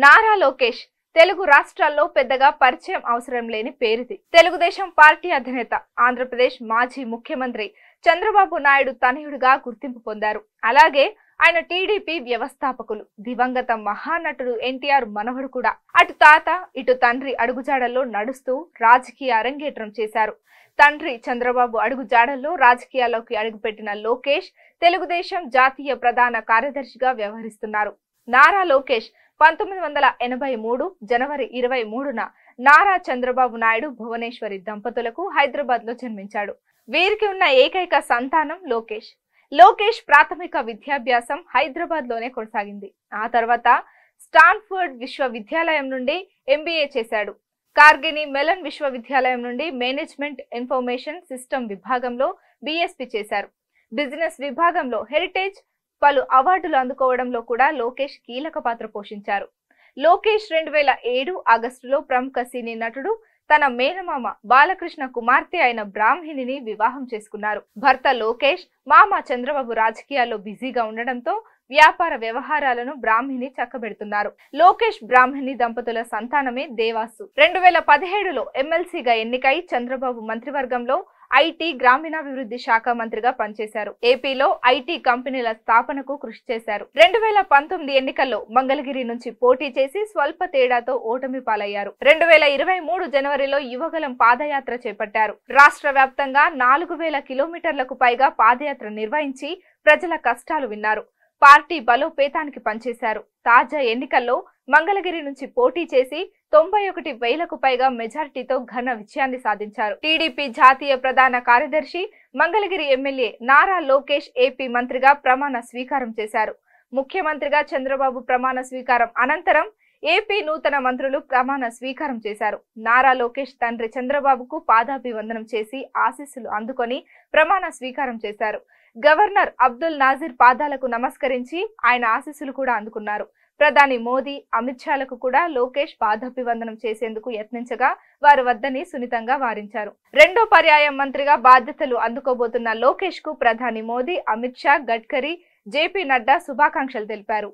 నారా లోకేష్ తెలుగు రాష్ట్రాల్లో పెద్దగా పరిచయం అవసరం లేని పేరుది తెలుగుదేశం పార్టీ అధినేత ఆంధ్రప్రదేశ్ మాజీ ముఖ్యమంత్రి చంద్రబాబు నాయుడు తనయుడిగా గుర్తింపు పొందారు అలాగే ఆయన టీడీపీ వ్యవస్థాపకులు దివంగత మహానటుడు ఎన్టీఆర్ మనవడు కూడా అటు తాత ఇటు తండ్రి అడుగుజాడల్లో నడుస్తూ రాజకీయ అరంగేట్రం చేశారు తండ్రి చంద్రబాబు అడుగుజాడల్లో రాజకీయాల్లోకి అడుగుపెట్టిన లోకేష్ తెలుగుదేశం జాతీయ ప్రధాన కార్యదర్శిగా వ్యవహరిస్తున్నారు నారా లోకేష్ పంతొమ్మిది వందల ఎనభై మూడు జనవరి ఇరవై మూడున నారా చంద్రబాబు నాయుడు భువనేశ్వరి దంపతులకు హైదరాబాద్ లో జన్మించాడు వీరికి ఉన్న ఏకైక సంతానం లోకేష్ లోకేష్ ప్రాథమిక విద్యాభ్యాసం హైదరాబాద్ లోనే కొనసాగింది ఆ తర్వాత స్టాన్ఫర్డ్ విశ్వవిద్యాలయం నుండి ఎంబీఏ చేశాడు కార్గిని మెలన్ విశ్వవిద్యాలయం నుండి మేనేజ్మెంట్ ఇన్ఫర్మేషన్ సిస్టమ్ విభాగంలో బిఎస్పి చేశారు బిజినెస్ విభాగంలో హెరిటేజ్ పలు అవార్డులు అందుకోవడంలో కూడా లోకేష్ కీలక పాత్ర పోషించారు లోకేష్ రెండు వేల ఏడు ఆగస్టులో ప్రముఖ సినీ నటుడు తన మేనమామ బాలకృష్ణ కుమార్తె అయిన బ్రాహ్మిణిని వివాహం చేసుకున్నారు భర్త లోకేష్ మామ చంద్రబాబు రాజకీయాల్లో బిజీగా ఉండడంతో వ్యాపార వ్యవహారాలను బ్రాహ్మిణి చక్కబెడుతున్నారు లోకేష్ బ్రాహ్మిణి దంపతుల సంతానమే దేవాసు రెండు వేల పదిహేడులో ఎమ్మెల్సీగా ఎన్నికై చంద్రబాబు మంత్రివర్గంలో ఐటీ గ్రామీణాభివృద్ధి శాఖ మంత్రిగా పనిచేశారు ఏపీలో ఐటీ కంపెనీల స్థాపనకు కృషి చేశారు రెండు వేల పంతొమ్మిది ఎన్నికల్లో మంగళగిరి నుంచి పోటీ చేసి స్వల్ప తేడాతో ఓటమి పాలయ్యారు రెండు వేల ఇరవై మూడు జనవరిలో యువగలం పాదయాత్ర చేపట్టారు రాష్ట్ర వ్యాప్తంగా నాలుగు వేల కిలోమీటర్లకు పైగా పాదయాత్ర నిర్వహించి ప్రజల కష్టాలు విన్నారు పార్టీ బలోపేతానికి పనిచేశారు తాజా ఎన్నికల్లో మంగళగిరి నుంచి పోటీ చేసి తొంభై ఒకటి వేలకు పైగా మెజార్టీతో ఘన విజయాన్ని సాధించారు టీడీపీ జాతీయ ప్రధాన కార్యదర్శి మంగళగిరి ఎమ్మెల్యే నారా లోకేష్ ఏపీ మంత్రిగా ప్రమాణ స్వీకారం చేశారు ముఖ్యమంత్రిగా చంద్రబాబు ప్రమాణ స్వీకారం అనంతరం ఏపీ నూతన మంత్రులు ప్రమాణ స్వీకారం చేశారు నారా లోకేష్ తండ్రి చంద్రబాబుకు పాదాభివందనం చేసి ఆశీస్సులు అందుకొని ప్రమాణ స్వీకారం చేశారు గవర్నర్ అబ్దుల్ నాజీర్ పాదాలకు నమస్కరించి ఆయన ఆశీస్సులు కూడా అందుకున్నారు ప్రధాని మోదీ అమిత్ షాలకు కూడా లోకేష్ పాదాభివందనం చేసేందుకు యత్నించగా వారు వద్దని సున్నితంగా వారించారు రెండో పర్యాయం మంత్రిగా బాధ్యతలు అందుకోబోతున్న లోకేష్ కు ప్రధాని మోదీ అమిత్ షా గడ్కరీ జేపీ నడ్డా శుభాకాంక్షలు తెలిపారు